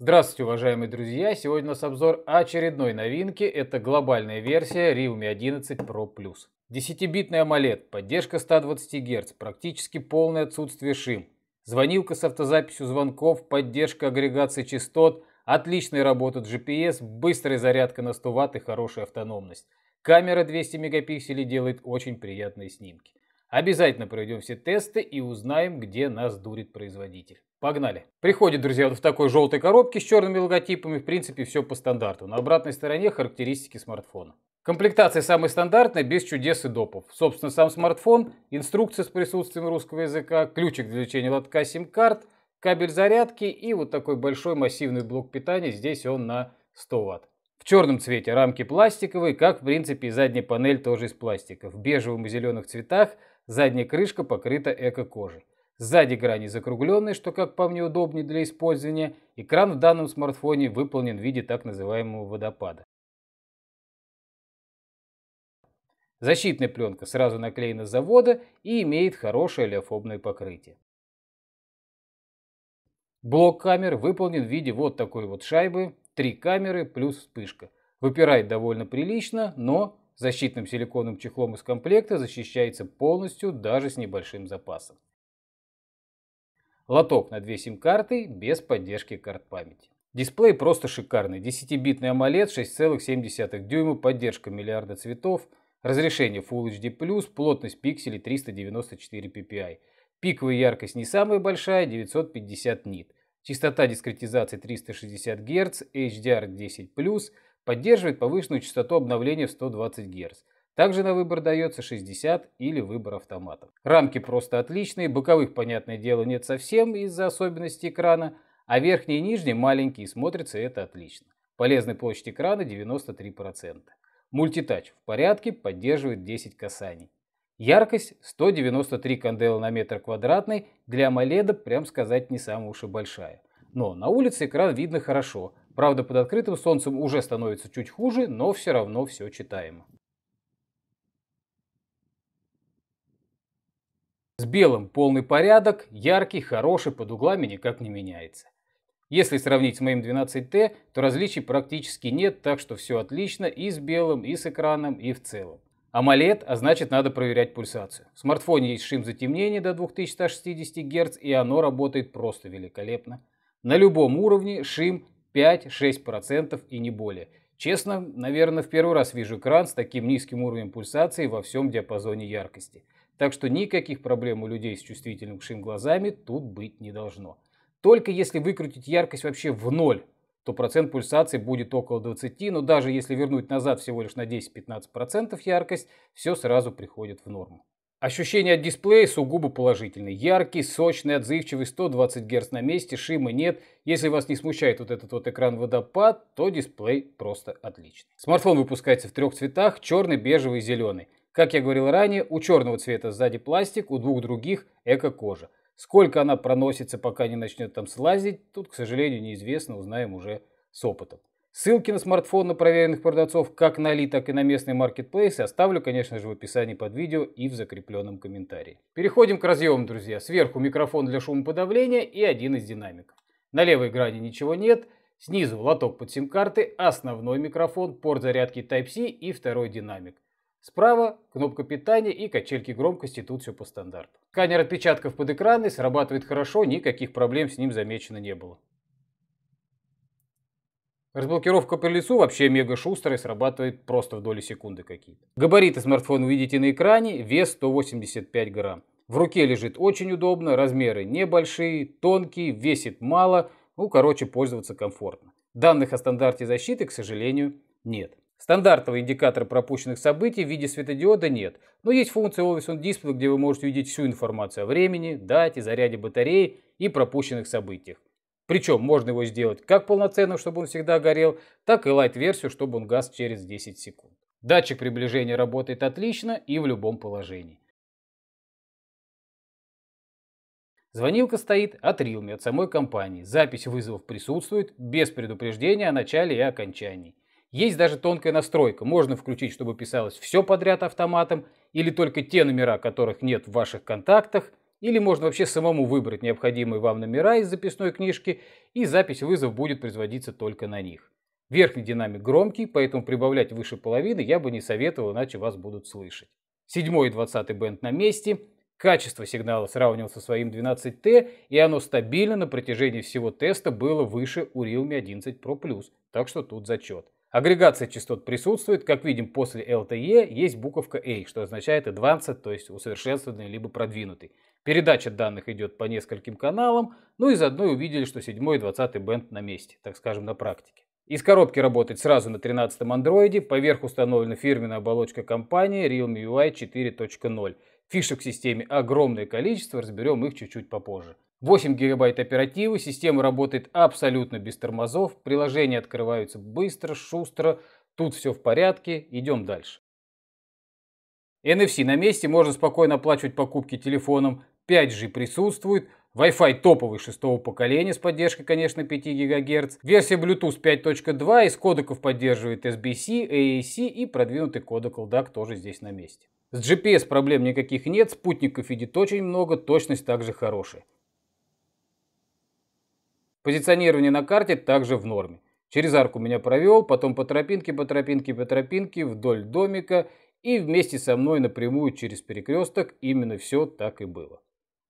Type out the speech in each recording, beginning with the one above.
Здравствуйте, уважаемые друзья! Сегодня у нас обзор очередной новинки. Это глобальная версия Realme 11 Pro Plus. 10-битный AMOLED, поддержка 120 Гц, практически полное отсутствие шим, звонилка с автозаписью звонков, поддержка агрегации частот, отличная работа GPS, быстрая зарядка на 100 Вт и хорошая автономность. Камера 200 мегапикселей делает очень приятные снимки. Обязательно проведем все тесты и узнаем, где нас дурит производитель. Погнали. Приходит, друзья, вот в такой желтой коробке с черными логотипами. В принципе, все по стандарту. На обратной стороне характеристики смартфона. Комплектация самая стандартная, без чудес и допов. Собственно, сам смартфон, инструкция с присутствием русского языка, ключик для лечения лотка сим-карт, кабель зарядки и вот такой большой массивный блок питания. Здесь он на 100 Вт. В черном цвете рамки пластиковые, как в принципе и задняя панель тоже из пластика. В бежевом и зеленых цветах задняя крышка покрыта эко-кожей. Сзади грани закругленные, что, как по мне, удобнее для использования. Экран в данном смартфоне выполнен в виде так называемого водопада. Защитная пленка сразу наклеена с завода и имеет хорошее олеофобное покрытие. Блок камер выполнен в виде вот такой вот шайбы, три камеры плюс вспышка. Выпирает довольно прилично, но защитным силиконовым чехлом из комплекта защищается полностью даже с небольшим запасом. Лоток на две сим-карты без поддержки карт памяти. Дисплей просто шикарный. 10-битный AMOLED, 6,7 дюйма, поддержка миллиарда цветов, разрешение Full HD+, плотность пикселей 394 ppi. Пиковая яркость не самая большая, 950 нит. Частота дискретизации 360 Гц, HDR10+, поддерживает повышенную частоту обновления в 120 Гц. Также на выбор дается 60 или выбор автоматов. Рамки просто отличные, боковых, понятное дело, нет совсем из-за особенностей экрана, а верхний и нижний маленькие, смотрится это отлично. Полезная площадь экрана 93%. Мультитач в порядке, поддерживает 10 касаний. Яркость 193 кандела на метр квадратный, для AMOLED, прям сказать, не самая уж и большая. Но на улице экран видно хорошо, правда под открытым солнцем уже становится чуть хуже, но все равно все читаемо. С белым полный порядок, яркий, хороший, под углами никак не меняется. Если сравнить с моим 12T, то различий практически нет, так что все отлично и с белым, и с экраном, и в целом. AMOLED, а значит надо проверять пульсацию. В смартфоне есть шим затемнения до 2160 Гц и оно работает просто великолепно. На любом уровне шим 5-6% и не более. Честно, наверное, в первый раз вижу экран с таким низким уровнем пульсации во всем диапазоне яркости. Так что никаких проблем у людей с чувствительными шим глазами тут быть не должно. Только если выкрутить яркость вообще в ноль, то процент пульсации будет около 20, но даже если вернуть назад всего лишь на 10-15% яркость, все сразу приходит в норму. Ощущения от дисплея сугубо положительные. Яркий, сочный, отзывчивый, 120 Гц на месте, шима нет. Если вас не смущает вот этот вот экран водопад, то дисплей просто отличный. Смартфон выпускается в трех цветах, черный, бежевый и зеленый. Как я говорил ранее, у черного цвета сзади пластик, у двух других эко-кожа. Сколько она проносится, пока не начнет там слазить, тут, к сожалению, неизвестно, узнаем уже с опытом. Ссылки на смартфон на проверенных продавцов как на Ли, так и на местные маркетплейсы оставлю, конечно же, в описании под видео и в закрепленном комментарии. Переходим к разъемам, друзья. Сверху микрофон для шумоподавления и один из динамиков. На левой грани ничего нет, снизу лоток под сим-карты, основной микрофон, порт зарядки Type-C и второй динамик. Справа кнопка питания и качельки громкости, тут все по стандарту. Сканер отпечатков под экраны срабатывает хорошо, никаких проблем с ним замечено не было. Разблокировка по лицу вообще мега шустрая, срабатывает просто в доли секунды какие-то. Габариты смартфона увидите на экране, вес 185 грамм. В руке лежит очень удобно, размеры небольшие, тонкие, весит мало, ну короче пользоваться комфортно. Данных о стандарте защиты, к сожалению, нет. Стандартного индикатора пропущенных событий в виде светодиода нет, но есть функция Always on Display, где вы можете увидеть всю информацию о времени, дате, заряде батареи и пропущенных событиях. Причем можно его сделать как полноценным, чтобы он всегда горел, так и лайт-версию, чтобы он гас через 10 секунд. Датчик приближения работает отлично и в любом положении. Звонилка стоит от Realme, от самой компании. Запись вызовов присутствует без предупреждения о начале и окончании. Есть даже тонкая настройка. Можно включить, чтобы писалось все подряд автоматом, или только те номера, которых нет в ваших контактах, или можно вообще самому выбрать необходимые вам номера из записной книжки, и запись вызов будет производиться только на них. Верхний динамик громкий, поэтому прибавлять выше половины я бы не советовал, иначе вас будут слышать. Седьмой и двадцатый бенд на месте. Качество сигнала сравнивал со своим 12T, и оно стабильно на протяжении всего теста было выше у Realme 11 Pro+, так что тут зачет. Агрегация частот присутствует. Как видим, после LTE есть буковка A, что означает advanced, то есть усовершенствованный либо продвинутый. Передача данных идет по нескольким каналам, ну и заодно увидели, что 7 и 20 бенд на месте, так скажем, на практике. Из коробки работает сразу на 13 андроиде, поверх установлена фирменная оболочка компании Realme UI 4.0 Фишек в системе огромное количество, разберем их чуть-чуть попозже. 8 гигабайт оперативы, система работает абсолютно без тормозов, приложения открываются быстро, шустро, тут все в порядке, идем дальше. NFC на месте, можно спокойно оплачивать покупки телефоном, 5G присутствует, Wi-Fi топовый шестого поколения с поддержкой, конечно, 5 ГГц. Версия Bluetooth 5.2 из кодеков поддерживает SBC, AAC э и продвинутый кодек LDAC а тоже здесь на месте. С GPS проблем никаких нет, спутников видит очень много, точность также хорошая. Позиционирование на карте также в норме. Через арку меня провел, потом по тропинке, по тропинке, по тропинке, вдоль домика и вместе со мной напрямую через перекресток. Именно все так и было.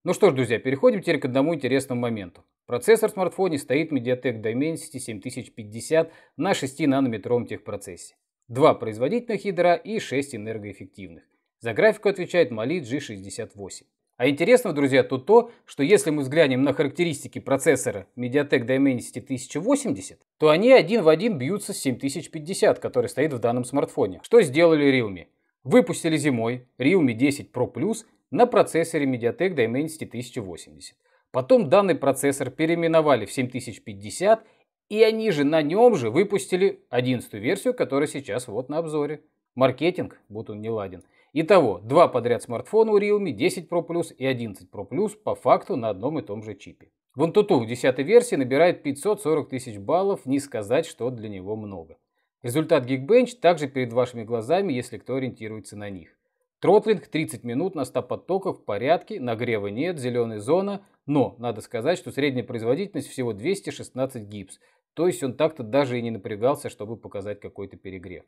Ну что ж, друзья, переходим теперь к одному интересному моменту. Процессор в смартфоне стоит Mediatek Dimensity 7050 на 6 нанометровом техпроцессе. Два производительных ядра и 6 энергоэффективных. За графику отвечает Mali G68. А интересно, друзья, то то, что если мы взглянем на характеристики процессора Mediatek Dimensity 1080, то они один в один бьются с 7050, который стоит в данном смартфоне. Что сделали Realme? Выпустили зимой Realme 10 Pro Plus на процессоре Mediatek Dimensity 1080. Потом данный процессор переименовали в 7050, и они же на нем же выпустили 11 версию, которая сейчас вот на обзоре. Маркетинг, будто он не ладен – Итого, два подряд смартфона у Realme, 10 Pro Plus и 11 Pro Plus по факту на одном и том же чипе. Вантуту в 10 версии набирает 540 тысяч баллов, не сказать, что для него много. Результат Geekbench также перед вашими глазами, если кто ориентируется на них. Тротлинг 30 минут на 100 потоках в порядке, нагрева нет, зеленая зона, но надо сказать, что средняя производительность всего 216 гипс, то есть он так-то даже и не напрягался, чтобы показать какой-то перегрев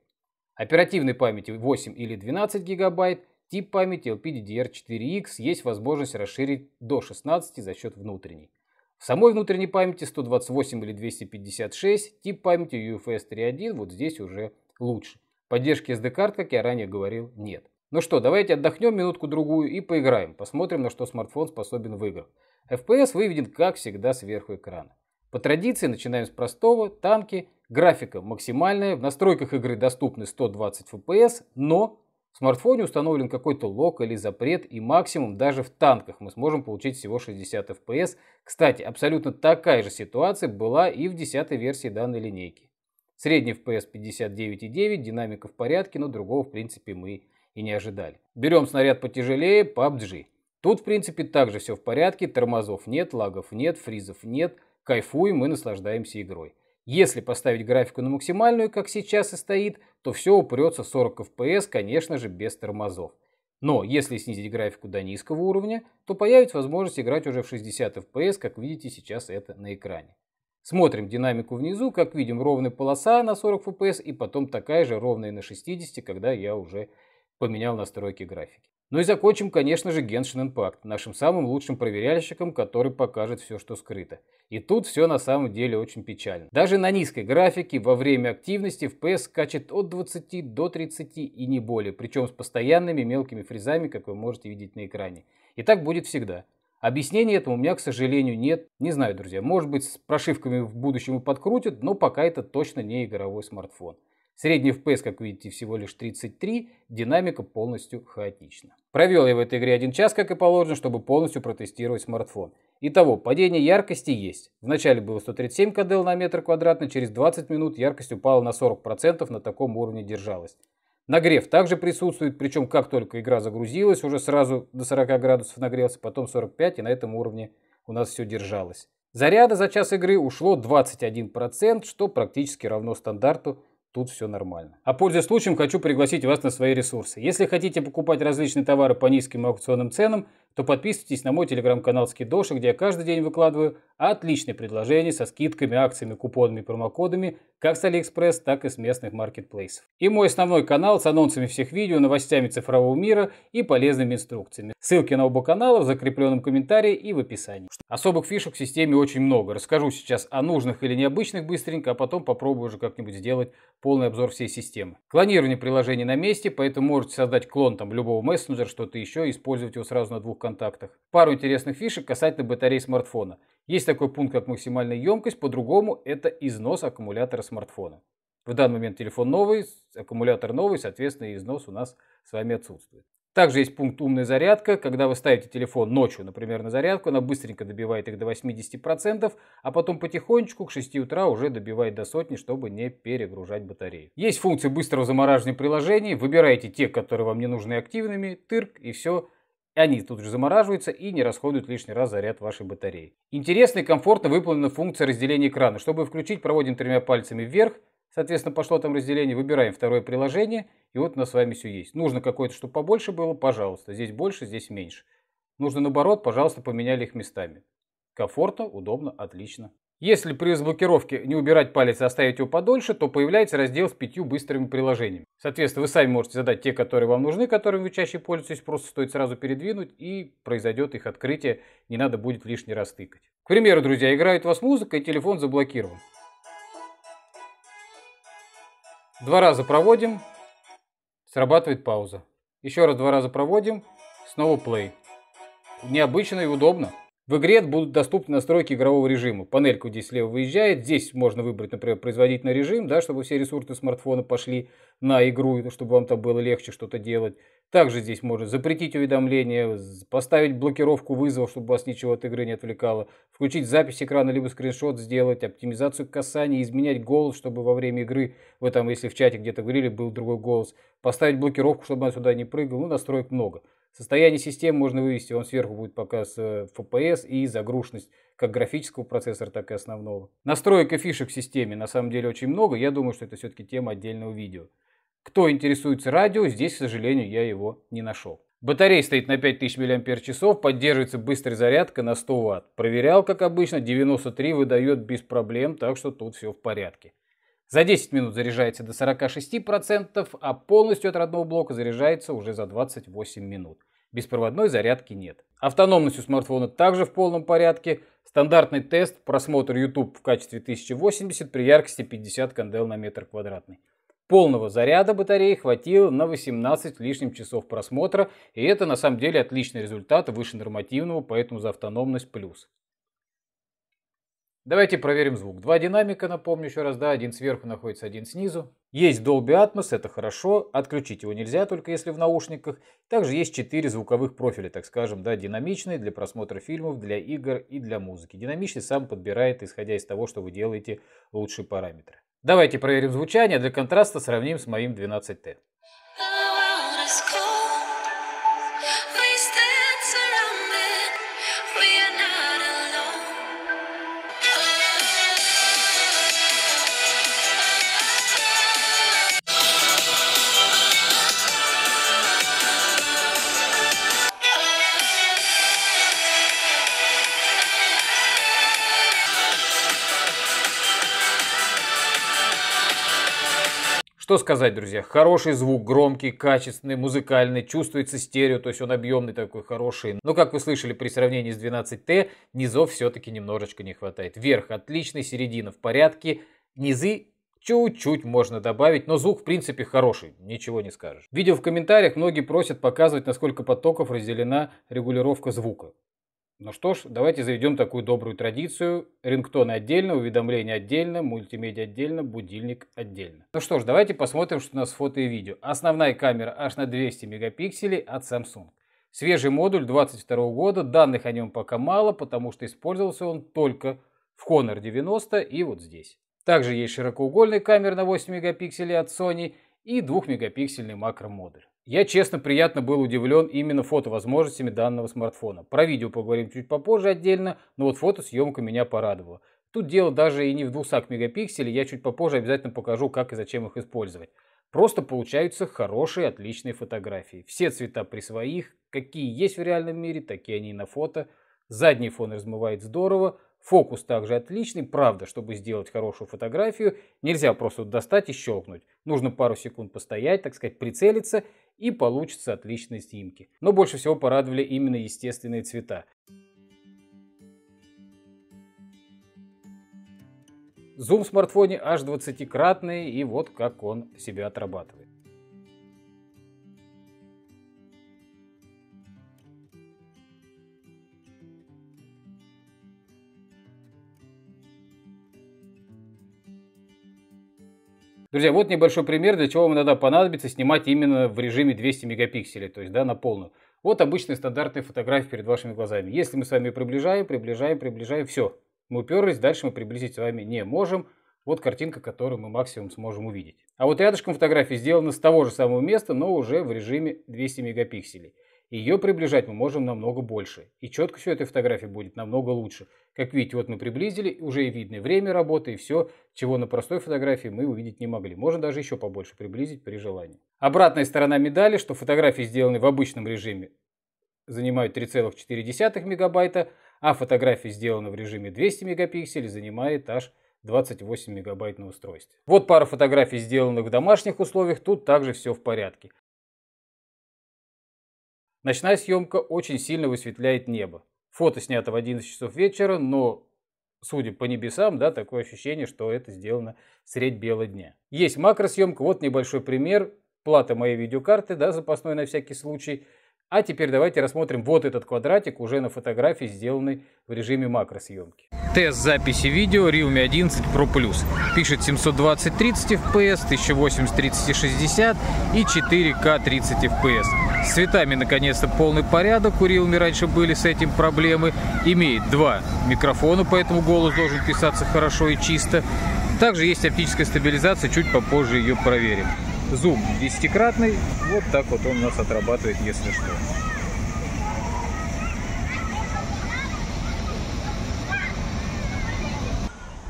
оперативной памяти 8 или 12 гигабайт, тип памяти LPDDR4X есть возможность расширить до 16 за счет внутренней. В самой внутренней памяти 128 или 256, тип памяти UFS 3.1 вот здесь уже лучше. Поддержки SD-карт, как я ранее говорил, нет. Ну что, давайте отдохнем минутку-другую и поиграем. Посмотрим, на что смартфон способен в играх. FPS выведен, как всегда, сверху экрана. По традиции начинаем с простого, танки – Графика максимальная, в настройках игры доступны 120 FPS, но в смартфоне установлен какой-то лок или запрет, и максимум даже в танках мы сможем получить всего 60 FPS. Кстати, абсолютно такая же ситуация была и в 10 версии данной линейки. Средний FPS 59,9, динамика в порядке, но другого в принципе мы и не ожидали. Берем снаряд потяжелее, PUBG. Тут в принципе также все в порядке, тормозов нет, лагов нет, фризов нет, кайфуем и наслаждаемся игрой. Если поставить графику на максимальную, как сейчас и стоит, то все упрется в 40 FPS, конечно же, без тормозов. Но если снизить графику до низкого уровня, то появится возможность играть уже в 60 FPS, как видите сейчас это на экране. Смотрим динамику внизу, как видим ровная полоса на 40 FPS и потом такая же ровная на 60, когда я уже поменял настройки графики. Ну и закончим, конечно же, Genshin Impact, нашим самым лучшим проверяльщиком, который покажет все, что скрыто. И тут все на самом деле очень печально. Даже на низкой графике во время активности FPS скачет от 20 до 30 и не более, причем с постоянными мелкими фризами, как вы можете видеть на экране. И так будет всегда. Объяснений этому у меня, к сожалению, нет. Не знаю, друзья, может быть, с прошивками в будущем и подкрутят, но пока это точно не игровой смартфон. Средний FPS, как видите, всего лишь 33, динамика полностью хаотична. Провел я в этой игре один час, как и положено, чтобы полностью протестировать смартфон. Итого, падение яркости есть. Вначале было 137 кдл на метр квадратный, через 20 минут яркость упала на 40%, на таком уровне держалась. Нагрев также присутствует, причем как только игра загрузилась, уже сразу до 40 градусов нагрелся, потом 45, и на этом уровне у нас все держалось. Заряда за час игры ушло 21%, что практически равно стандарту Тут все нормально. А пользуясь случаем, хочу пригласить вас на свои ресурсы. Если хотите покупать различные товары по низким аукционным ценам, то подписывайтесь на мой телеграм-канал Скидоши, где я каждый день выкладываю отличные предложения со скидками, акциями, купонами, промокодами как с Алиэкспресс, так и с местных маркетплейсов. И мой основной канал с анонсами всех видео, новостями цифрового мира и полезными инструкциями. Ссылки на оба канала в закрепленном комментарии и в описании. Особых фишек в системе очень много. Расскажу сейчас о нужных или необычных быстренько, а потом попробую уже как-нибудь сделать полный обзор всей системы. Клонирование приложений на месте, поэтому можете создать клон там любого мессенджера, что-то еще, использовать его сразу на двух контактах. Пару интересных фишек касательно батареи смартфона. Есть такой пункт, как максимальная емкость, по-другому это износ аккумулятора смартфона. В данный момент телефон новый, аккумулятор новый, соответственно, износ у нас с вами отсутствует. Также есть пункт «Умная зарядка». Когда вы ставите телефон ночью, например, на зарядку, она быстренько добивает их до 80%, а потом потихонечку к 6 утра уже добивает до сотни, чтобы не перегружать батареи. Есть функции быстрого замораживания приложений. Выбирайте те, которые вам не нужны активными, тырк и все – они тут же замораживаются и не расходуют лишний раз заряд вашей батареи. Интересно и комфортно выполнена функция разделения экрана. Чтобы включить, проводим тремя пальцами вверх, Соответственно, пошло там разделение, выбираем второе приложение, и вот у нас с вами все есть. Нужно какое-то, чтобы побольше было, пожалуйста. Здесь больше, здесь меньше. Нужно наоборот, пожалуйста, поменяли их местами. Комфортно, удобно, отлично. Если при разблокировке не убирать палец и оставить его подольше, то появляется раздел с пятью быстрыми приложениями. Соответственно, вы сами можете задать те, которые вам нужны, которыми вы чаще пользуетесь, просто стоит сразу передвинуть и произойдет их открытие, не надо будет лишний раз тыкать. К примеру, друзья, играет у вас музыка и телефон заблокирован. Два раза проводим, срабатывает пауза. Еще раз два раза проводим, снова play. Необычно и удобно. В игре будут доступны настройки игрового режима. Панельку здесь слева выезжает. Здесь можно выбрать, например, производительный режим, да, чтобы все ресурсы смартфона пошли на игру, чтобы вам там было легче что-то делать. Также здесь можно запретить уведомления, поставить блокировку вызовов, чтобы вас ничего от игры не отвлекало, включить запись экрана, либо скриншот сделать, оптимизацию касания, изменять голос, чтобы во время игры, вы там, если в чате где-то говорили, был другой голос, поставить блокировку, чтобы она сюда не прыгала, ну, настроек много. Состояние систем можно вывести, он сверху будет показ э, FPS и загруженность как графического процессора, так и основного. Настроек и фишек в системе на самом деле очень много, я думаю, что это все-таки тема отдельного видео. Кто интересуется радио, здесь, к сожалению, я его не нашел. Батарея стоит на 5000 мАч, поддерживается быстрая зарядка на 100 Вт. Проверял, как обычно, 93 выдает без проблем, так что тут все в порядке. За 10 минут заряжается до 46%, а полностью от родного блока заряжается уже за 28 минут. Беспроводной зарядки нет. Автономность у смартфона также в полном порядке. Стандартный тест, просмотр YouTube в качестве 1080 при яркости 50 кандел на метр квадратный. Полного заряда батареи хватило на 18 лишним часов просмотра, и это на самом деле отличный результат выше нормативного, поэтому за автономность плюс. Давайте проверим звук. Два динамика, напомню еще раз, да, один сверху находится, один снизу. Есть Dolby Atmos, это хорошо, отключить его нельзя, только если в наушниках. Также есть четыре звуковых профиля, так скажем, да, динамичный для просмотра фильмов, для игр и для музыки. Динамичный сам подбирает, исходя из того, что вы делаете, лучшие параметры. Давайте проверим звучание, для контраста сравним с моим 12T. Что сказать, друзья, хороший звук, громкий, качественный, музыкальный, чувствуется стерео, то есть он объемный такой, хороший. Но, как вы слышали, при сравнении с 12T низов все-таки немножечко не хватает. Верх отличный, середина в порядке, низы Чуть-чуть можно добавить, но звук в принципе хороший, ничего не скажешь. Видео в комментариях многие просят показывать, насколько потоков разделена регулировка звука. Ну что ж, давайте заведем такую добрую традицию. Рингтоны отдельно, уведомления отдельно, мультимедиа отдельно, будильник отдельно. Ну что ж, давайте посмотрим, что у нас фото и видео. Основная камера аж на 200 мегапикселей от Samsung. Свежий модуль 22 года, данных о нем пока мало, потому что использовался он только в Honor 90 и вот здесь. Также есть широкоугольная камера на 8 мегапикселей от Sony и 2-мегапиксельный макромодуль. Я, честно, приятно был удивлен именно фотовозможностями данного смартфона. Про видео поговорим чуть попозже отдельно, но вот фотосъемка меня порадовала. Тут дело даже и не в 200 мегапикселей, я чуть попозже обязательно покажу, как и зачем их использовать. Просто получаются хорошие, отличные фотографии. Все цвета при своих, какие есть в реальном мире, такие они и на фото. Задний фон размывает здорово, фокус также отличный. Правда, чтобы сделать хорошую фотографию, нельзя просто достать и щелкнуть. Нужно пару секунд постоять, так сказать, прицелиться и получатся отличные снимки. Но больше всего порадовали именно естественные цвета. Зум в смартфоне аж 20-кратный, и вот как он себя отрабатывает. Друзья, вот небольшой пример, для чего вам иногда понадобится снимать именно в режиме 200 мегапикселей, то есть да, на полную. Вот обычная стандартная фотография перед вашими глазами. Если мы с вами приближаем, приближаем, приближаем, все. Мы уперлись, дальше мы приблизить с вами не можем. Вот картинка, которую мы максимум сможем увидеть. А вот рядышком фотографии сделана с того же самого места, но уже в режиме 200 мегапикселей. Ее приближать мы можем намного больше. И четкость у этой фотографии будет намного лучше. Как видите, вот мы приблизили, уже и видно время работы и все, чего на простой фотографии мы увидеть не могли. Можно даже еще побольше приблизить при желании. Обратная сторона медали, что фотографии, сделанные в обычном режиме, занимают 3,4 мегабайта, а фотографии, сделанные в режиме 200 мегапикселей, занимает аж 28 мегабайт на устройстве. Вот пара фотографий, сделанных в домашних условиях, тут также все в порядке. Ночная съемка очень сильно высветляет небо. Фото снято в 11 часов вечера, но судя по небесам, да, такое ощущение, что это сделано средь бела дня. Есть макросъемка, вот небольшой пример. Плата моей видеокарты, да, запасной на всякий случай – а теперь давайте рассмотрим вот этот квадратик уже на фотографии, сделанной в режиме макросъемки. Тест записи видео Realme 11 Pro Plus. Пишет 720 30 FPS, 1080 30 60 и 4К 30 FPS. С цветами наконец-то полный порядок. У Realme раньше были с этим проблемы. Имеет два микрофона, поэтому голос должен писаться хорошо и чисто. Также есть оптическая стабилизация, чуть попозже ее проверим зум десятикратный. Вот так вот он у нас отрабатывает, если что.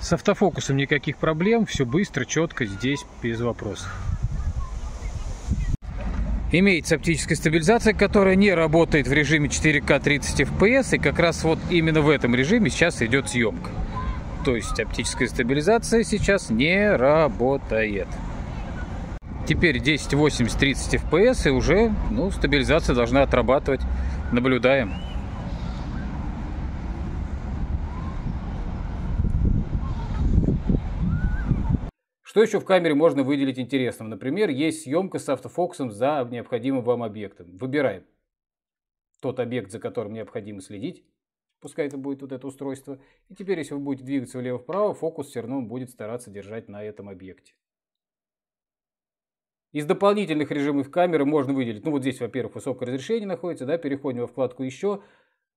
С автофокусом никаких проблем, все быстро, четко, здесь без вопросов. Имеется оптическая стабилизация, которая не работает в режиме 4К 30 FPS, и как раз вот именно в этом режиме сейчас идет съемка. То есть оптическая стабилизация сейчас не работает. Теперь 1080 30 FPS и уже ну, стабилизация должна отрабатывать. Наблюдаем. Что еще в камере можно выделить интересным? Например, есть съемка с автофокусом за необходимым вам объектом. Выбираем тот объект, за которым необходимо следить. Пускай это будет вот это устройство. И теперь, если вы будете двигаться влево-вправо, фокус все равно будет стараться держать на этом объекте. Из дополнительных режимов камеры можно выделить, ну вот здесь, во-первых, высокое разрешение находится, да, переходим во вкладку «Еще»,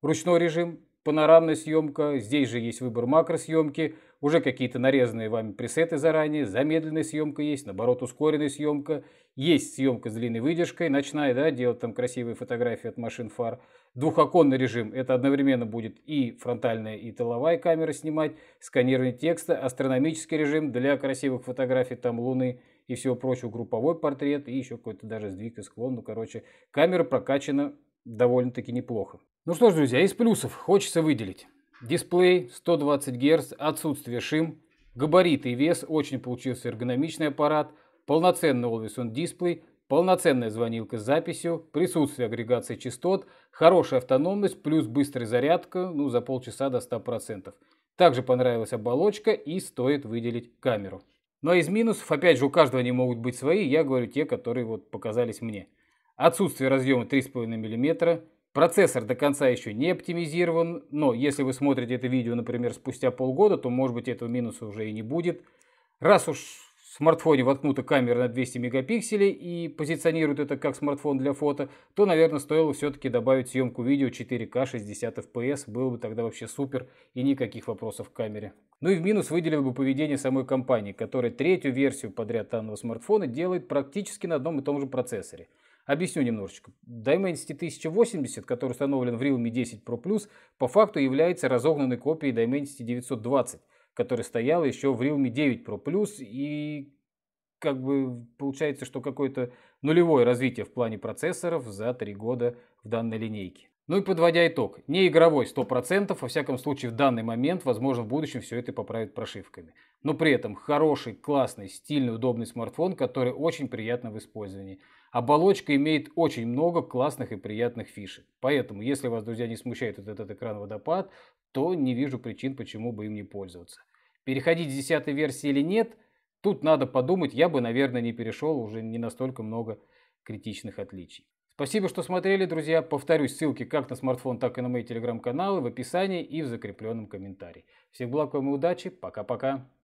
ручной режим, панорамная съемка, здесь же есть выбор макросъемки, уже какие-то нарезанные вами пресеты заранее, замедленная съемка есть, наоборот, ускоренная съемка, есть съемка с длинной выдержкой, ночная, да, делать там красивые фотографии от машин фар, двухоконный режим, это одновременно будет и фронтальная, и тыловая камера снимать, сканирование текста, астрономический режим для красивых фотографий там Луны – и всего прочего, групповой портрет и еще какой-то даже сдвиг и склон. Ну, короче, камера прокачана довольно-таки неплохо. Ну что ж, друзья, из плюсов хочется выделить. Дисплей 120 Гц, отсутствие шим, габариты и вес, очень получился эргономичный аппарат, полноценный Always On дисплей, полноценная звонилка с записью, присутствие агрегации частот, хорошая автономность плюс быстрая зарядка, ну за полчаса до 100%. Также понравилась оболочка и стоит выделить камеру. Но из минусов, опять же, у каждого они могут быть свои, я говорю те, которые вот показались мне. Отсутствие разъема 3,5 мм, процессор до конца еще не оптимизирован, но если вы смотрите это видео, например, спустя полгода, то, может быть, этого минуса уже и не будет. Раз уж в смартфоне воткнута камера на 200 мегапикселей и позиционирует это как смартфон для фото, то, наверное, стоило все-таки добавить съемку видео 4К 60 FPS, было бы тогда вообще супер и никаких вопросов к камере. Ну и в минус выделил бы поведение самой компании, которая третью версию подряд данного смартфона делает практически на одном и том же процессоре. Объясню немножечко. Dimensity 1080, который установлен в Realme 10 Pro Plus, по факту является разогнанной копией Dimensity 920 который стоял еще в Realme 9 Pro Plus и как бы получается, что какое-то нулевое развитие в плане процессоров за три года в данной линейке. Ну и подводя итог, не игровой 100%, во всяком случае в данный момент, возможно в будущем все это поправят прошивками. Но при этом хороший, классный, стильный, удобный смартфон, который очень приятно в использовании. Оболочка имеет очень много классных и приятных фишек. Поэтому, если вас, друзья, не смущает вот этот экран водопад, то не вижу причин, почему бы им не пользоваться. Переходить с 10 версии или нет, тут надо подумать. Я бы, наверное, не перешел, уже не настолько много критичных отличий. Спасибо, что смотрели, друзья. Повторюсь, ссылки как на смартфон, так и на мои телеграм-каналы в описании и в закрепленном комментарии. Всех благ вам и удачи. Пока-пока.